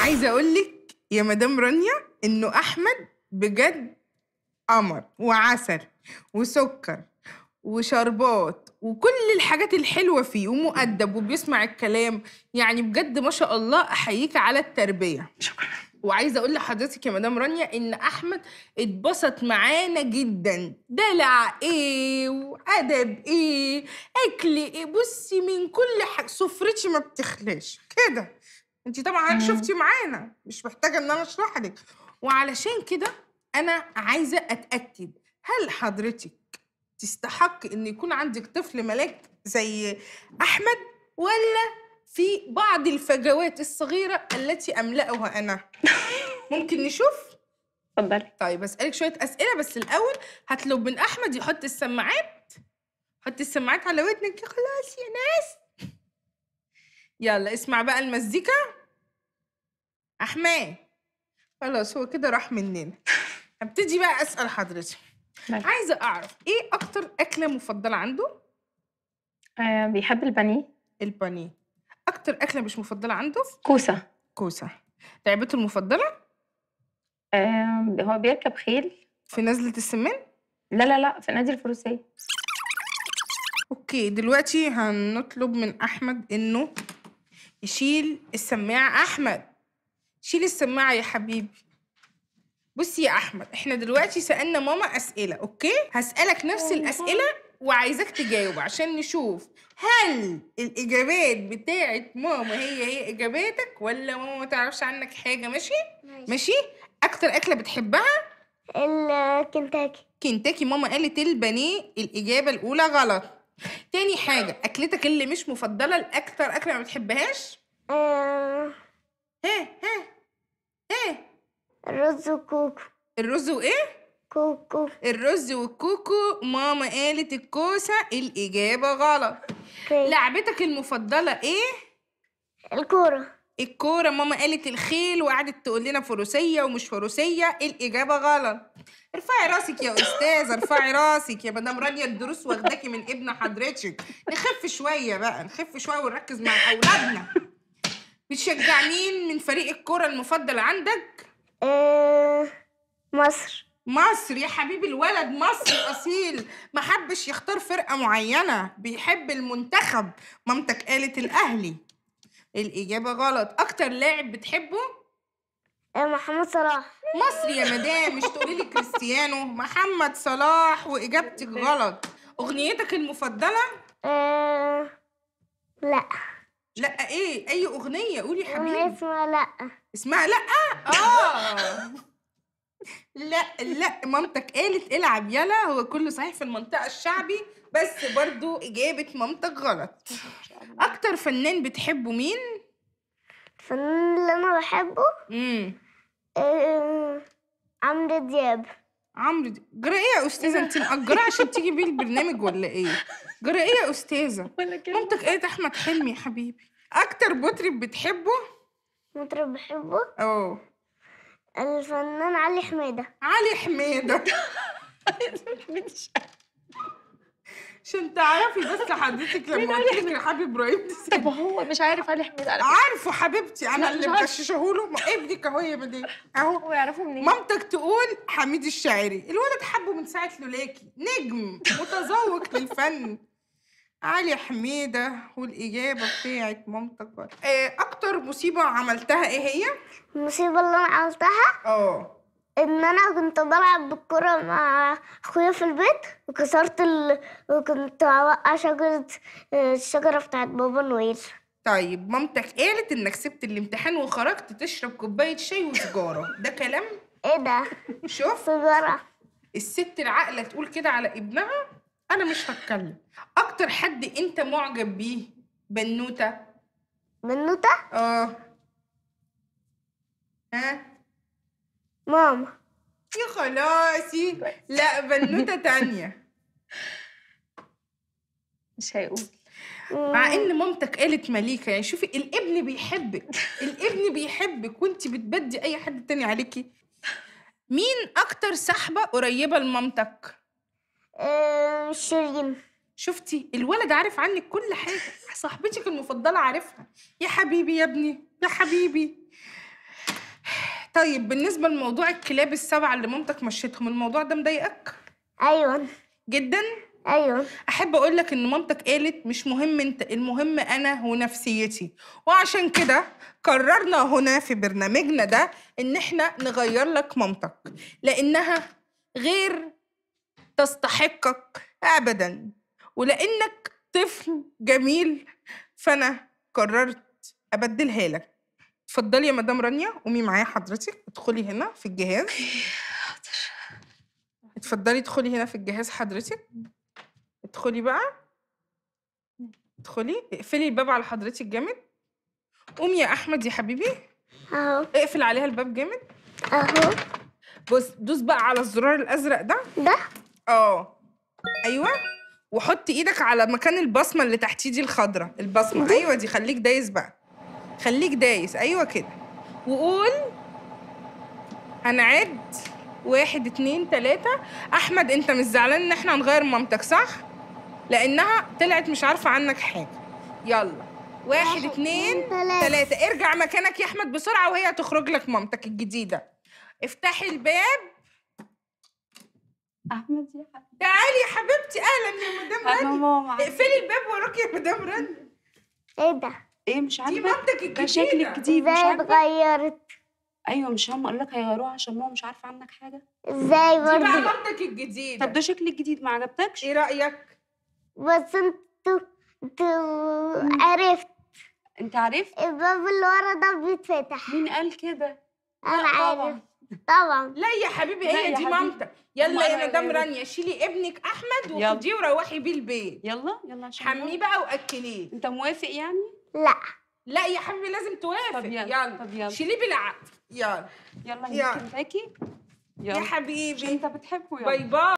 عايزه اقول لك يا مدام رانيا انه احمد بجد قمر وعسل وسكر وشربات وكل الحاجات الحلوه فيه ومؤدب وبيسمع الكلام يعني بجد ما شاء الله احييك على التربيه شكرا وعايزه اقول لحضرتك يا مدام رانيا ان احمد اتبسط معانا جدا دلع ايه وادب ايه اكل ايه بصي من كل حاجه سفرتي ما بتخلاش كده انت طبعا شفتي معانا مش محتاجه ان انا اشرح لك وعلشان كده انا عايزه اتاكد هل حضرتك تستحق ان يكون عندك طفل ملاك زي احمد ولا في بعض الفجوات الصغيرة التي أملأها أنا ممكن نشوف؟ اتفضلي طيب أسألك شوية أسئلة بس الأول هطلب من أحمد يحط السماعات حط السماعات على ودنك خلاص يا ناس يلا اسمع بقى المزيكا أحمد خلاص هو كده راح مننا هبتدي بقى أسأل حضرتك عايزة أعرف إيه أكتر أكلة مفضلة عنده؟ آه بيحب البانيه البانيه اكتر اكله مش مفضله عنده كوسه كوسه لعبته المفضله هو بيركب خيل في نزله السمان لا لا لا في نادي الفروسيه اوكي دلوقتي هنطلب من احمد انه يشيل السماعه احمد شيل السماعه يا حبيبي بصي يا احمد احنا دلوقتي سالنا ماما اسئله اوكي هسالك نفس الاسئله وعايزاك تجاوب عشان نشوف هل الاجابات بتاعت ماما هي هي اجاباتك ولا ماما ما تعرفش عنك حاجه ماشي ماشي, ماشي؟ اكتر اكله بتحبها الكنتاكي كنتاكي ماما قالت البني الاجابه الاولى غلط تاني حاجه اكلتك اللي مش مفضله الاكتر اكله ما بتحبهاش آه. ها ها ها الرز وكوكو الرز وايه كوكو الرز والكوكو ماما قالت الكوسة الإجابة غلط كي. لعبتك المفضلة إيه؟ الكورة الكورة ماما قالت الخيل وقعدت تقول لنا فروسية ومش فروسية الإجابة غلط ارفعي راسك يا أستاذة ارفعي راسك يا مدام رانيا الدروس واخداكي من ابن حضرتك نخف شوية بقى نخف شوية ونركز مع أولادنا بتشجع مين من فريق الكورة المفضل عندك؟ آه، مصر مصر يا حبيبي الولد مصر اصيل ما حبش يختار فرقه معينه بيحب المنتخب مامتك قالت الاهلي الاجابه غلط اكتر لاعب بتحبه آه، محمد صلاح مصري يا مدام مش تقولي لي كريستيانو محمد صلاح واجابتك غلط اغنيتك المفضله آه، لا لا ايه اي اغنيه قولي يا حبيبي اسمها لا اسمها لا اه لا لا مامتك قالت العب يلا هو كله صحيح في المنطقة الشعبي بس برضو إجابة مامتك غلط أكتر فنان بتحبه مين؟ الفنان اللي أنا بحبه؟ امم عمرو دياب عمرو دياب جرى إيه يا أستاذة أنت مأجرة عشان تيجي بيه البرنامج ولا إيه؟ جرى إيه يا أستاذة؟ مامتك قالت أحمد حلمي يا حبيبي أكتر مطرب بتحبه؟ مطرب بحبه؟ أه الفنان علي حميدة علي حميدة عشان تعرفي بس حضرتك لما قلت لك حبيب ابراهيم طب هو مش عارف علي حميد على عارفه حبيبتي انا اللي مغششه له ابنك اهو يا بدي اهو هو يعرفه منين مامتك تقول حميد الشاعري الولد حبه من ساعه لولاكي نجم متذوق للفن علي حميدة والإجابة بتاعت مامتك آه، أكتر مصيبة عملتها إيه هي؟ المصيبة اللي أنا عملتها؟ آه إن أنا كنت بلعب بالكرة مع أخويا في البيت وكسرت ال... وكنت أوقع شجرة آه، الشجرة بتاعت بابا نويل طيب مامتك قالت إنك سبت الامتحان وخرجت تشرب كوباية شاي وسجارة ده كلام؟ إيه ده؟ شوف؟ سجارة الست العاقلة تقول كده على ابنها أنا مش هتكلم اكتر حد انت معجب بيه بنوته بنوته اه ها ماما يا خلاصي لا بنوته تانية مش هيقول مع ان مامتك قالت مليكه يعني شوفي الابن بيحبك الابن بيحبك وانت بتبدي اي حد تاني عليكي مين اكتر صاحبه قريبه لمامتك آه، شيرين شفتي الولد عارف عنك كل حاجه صاحبتك المفضله عارفها يا حبيبي يا ابني يا حبيبي طيب بالنسبه لموضوع الكلاب السبعه اللي مامتك مشيتهم الموضوع ده مضايقك ايوه جدا ايوه احب اقول لك ان مامتك قالت مش مهم انت المهم انا ونفسيتي وعشان كده قررنا هنا في برنامجنا ده ان احنا نغير لك مامتك لانها غير تستحقك ابدا ولانك طفل جميل فانا قررت ابدلها لك اتفضلي يا مدام رانيا قومي معايا حضرتك ادخلي هنا في الجهاز اتفضلي ادخلي هنا في الجهاز حضرتك ادخلي بقى ادخلي اقفلي الباب على حضرتك جامد قومي يا احمد يا حبيبي اهو اقفل عليها الباب جامد اهو بص دوس بقى على الزرار الازرق ده ده اه ايوه وحط ايدك على مكان البصمه اللي تحتيه دي الخضره البصمه ايوه دي خليك دايس بقى خليك دايس ايوه كده وقول هنعد واحد اتنين تلاتة احمد انت مش زعلان ان احنا هنغير مامتك صح لانها طلعت مش عارفه عنك حاجه يلا واحد اتنين تلاتة ارجع مكانك يا احمد بسرعه وهي تخرج لك مامتك الجديده افتحي الباب احمد يا حبيبتي تعالي يا حبيبتي اهلا يا مدام راني ماما اقفلي الباب وراكي يا مدام راني ايه ده؟ ايه مش عارفه دي مامتك الجديده شكلك جديد مش عارفه اتغيرت ايوه مش هم قال لك هيغيروها عشان ماما مش عارفه عنك حاجه ازاي برضه دي بقى مامتك الجديده طب ده شكلك جديد ما عجبتكش ايه رايك؟ بس انت عرفت انت عرفت؟ الباب اللي ورا ده بيتفتح مين قال كده؟ انا عارف طبعا لا يا حبيبي هي دي مامتك يلا يا مدام رانيا شيلي ابنك احمد وخديه وروحي بيه البيت يلا يلا حميه بقى واكليه انت موافق يعني لا لا يا حبيبي لازم توافق طب يلا يلا, طب يلا. شيليه بالعقل يلا يلا يمكن باكي يلا يا حبيبي انت بتحبه يلا باي باي